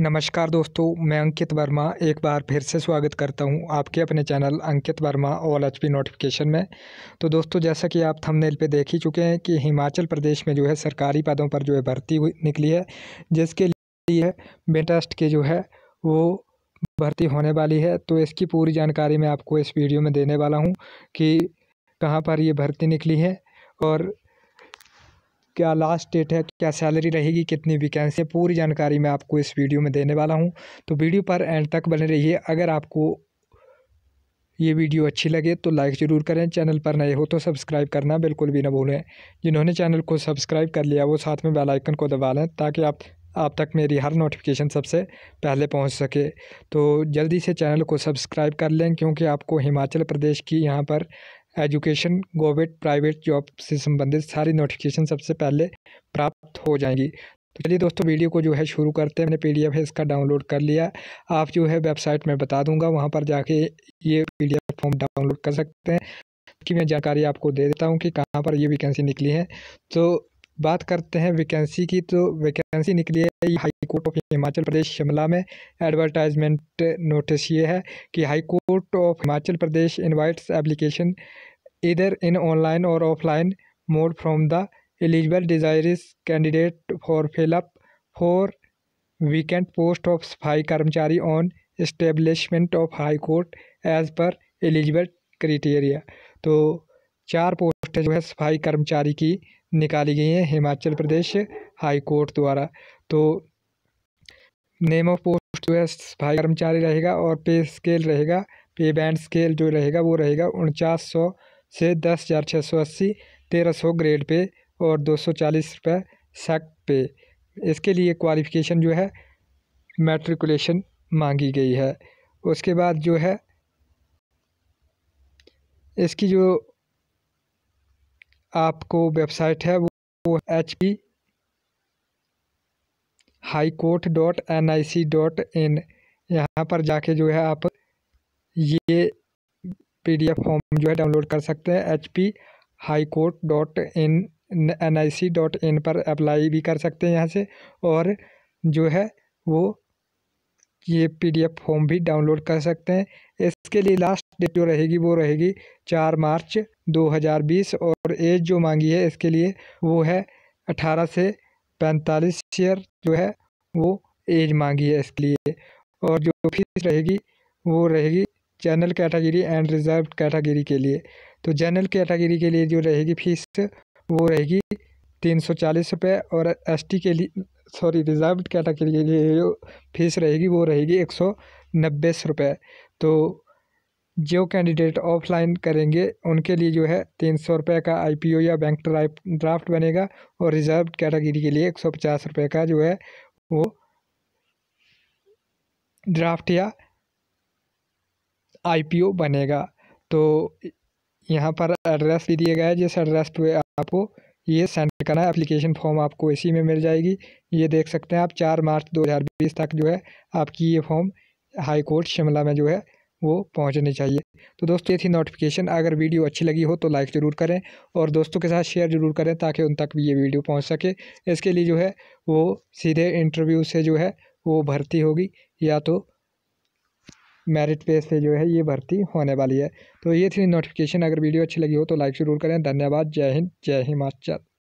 नमस्कार दोस्तों मैं अंकित वर्मा एक बार फिर से स्वागत करता हूं आपके अपने चैनल अंकित वर्मा ऑल एच नोटिफिकेशन में तो दोस्तों जैसा कि आप थंबनेल पे देख ही चुके हैं कि हिमाचल प्रदेश में जो है सरकारी पदों पर जो है भर्ती हुई निकली है जिसके लिए बेटेस्ट के जो है वो भर्ती होने वाली है तो इसकी पूरी जानकारी मैं आपको इस वीडियो में देने वाला हूँ कि कहाँ पर ये भर्ती निकली है और क्या लास्ट डेट है क्या सैलरी रहेगी कितनी वैकेंसी है पूरी जानकारी मैं आपको इस वीडियो में देने वाला हूँ तो वीडियो पर एंड तक बने रहिए अगर आपको ये वीडियो अच्छी लगे तो लाइक ज़रूर करें चैनल पर नए हो तो सब्सक्राइब करना बिल्कुल भी ना भूलें जिन्होंने चैनल को सब्सक्राइब कर लिया वो साथ में बेल आइकन को दबा लें ताकि आप आप तक मेरी हर नोटिफिकेशन सबसे पहले पहुंच सके तो जल्दी से चैनल को सब्सक्राइब कर लें क्योंकि आपको हिमाचल प्रदेश की यहाँ पर एजुकेशन गवर्नमेंट प्राइवेट जॉब से संबंधित सारी नोटिफिकेशन सबसे पहले प्राप्त हो जाएंगी तो चलिए दोस्तों वीडियो को जो है शुरू करते हैं मैंने डी है इसका डाउनलोड कर लिया आप जो है वेबसाइट में बता दूंगा वहाँ पर जाके ये पी एफ फॉर्म डाउनलोड कर सकते हैं कि मैं जानकारी आपको दे देता हूँ कि कहाँ पर ये वैकेंसी निकली है तो बात करते हैं वैकेंसी की तो वैकेंसी निकली है high court of Himachal Pradesh Shimla में एडवर्टाइजमेंट नोटिस ये है कि high court of Himachal Pradesh invites application इधर इन ऑनलाइन और offline mode from the eligible desirous candidate for fill up for vacant post of safai karmachari on establishment of high court as per eligible criteria तो चार post जो है सफाई कर्मचारी की निकाली गई हैं हिमाचल प्रदेश हाई कोर्ट द्वारा तो नेम ऑफ पोस्ट जो है भाई कर्मचारी रहेगा और पे स्केल रहेगा पे बैंड स्केल जो रहेगा वो रहेगा उनचास सौ से दस हज़ार छः सौ अस्सी तेरह सौ ग्रेड पे और दो सौ चालीस रुपये सेक्ट पे इसके लिए क्वालिफ़िकेशन जो है मेट्रिकुलेशन मांगी गई है उसके बाद जो है इसकी जो आपको वेबसाइट है वो H P high court dot N I C dot in यहाँ पर जाके जो है आप ये पी डी एफ फॉर्म जो है डाउनलोड कर सकते हैं H P high court dot in N I C dot in पर अप्लाई भी कर सकते हैं यहाँ से और जो है वो ये पी डी एफ फॉर्म भी डाउनलोड कर सकते हैं इसके लिए लास्ट डेट जो रहेगी वो रहेगी चार मार्च 2020 और एज जो मांगी है इसके लिए वो है अठारह से पैंतालीस ईयर जो है वो एज मांगी है इसके लिए और जो फीस रहेगी वो रहेगी general category and reserve category के लिए तो जनरल कैटेगरी के लिए जो रहेगी फीस वो रहेगी तीन सौ चालीस रुपये और टी के लिए सॉरी रिजर्व कैटेगरी के लिए जो फीस रहेगी वो रहेगी एक सौ नब्बे रुपये तो जो कैंडिडेट ऑफलाइन करेंगे उनके लिए जो है तीन सौ रुपये का आईपीओ या बैंक ड्राफ्ट बनेगा और रिजर्व कैटेगरी के लिए एक सौ पचास रुपये का जो है वो ड्राफ्ट या आईपीओ बनेगा तो यहाँ पर एड्रेस भी दिया गया है जिस एड्रेस पे आपको ये सेंड करना है एप्लीकेशन फॉर्म आपको इसी में मिल जाएगी ये देख सकते हैं आप चार मार्च बीस तक जो है आपकी ये फॉर्म हाई कोर्ट शिमला में जो है वो पहुंचने चाहिए तो दोस्तों ये थी नोटिफिकेशन अगर वीडियो अच्छी लगी हो तो लाइक ज़रूर करें और दोस्तों के साथ शेयर ज़रूर करें ताकि उन तक भी ये वीडियो पहुंच सके इसके लिए जो है वो सीधे इंटरव्यू से जो है वो भर्ती होगी या तो मेरिट बेस से जो है ये भर्ती होने वाली है तो ये थी नोटिफिकेशन अगर वीडियो अच्छी लगी हो तो लाइक ज़रूर करें धन्यवाद जय हिंद जय हिमाचल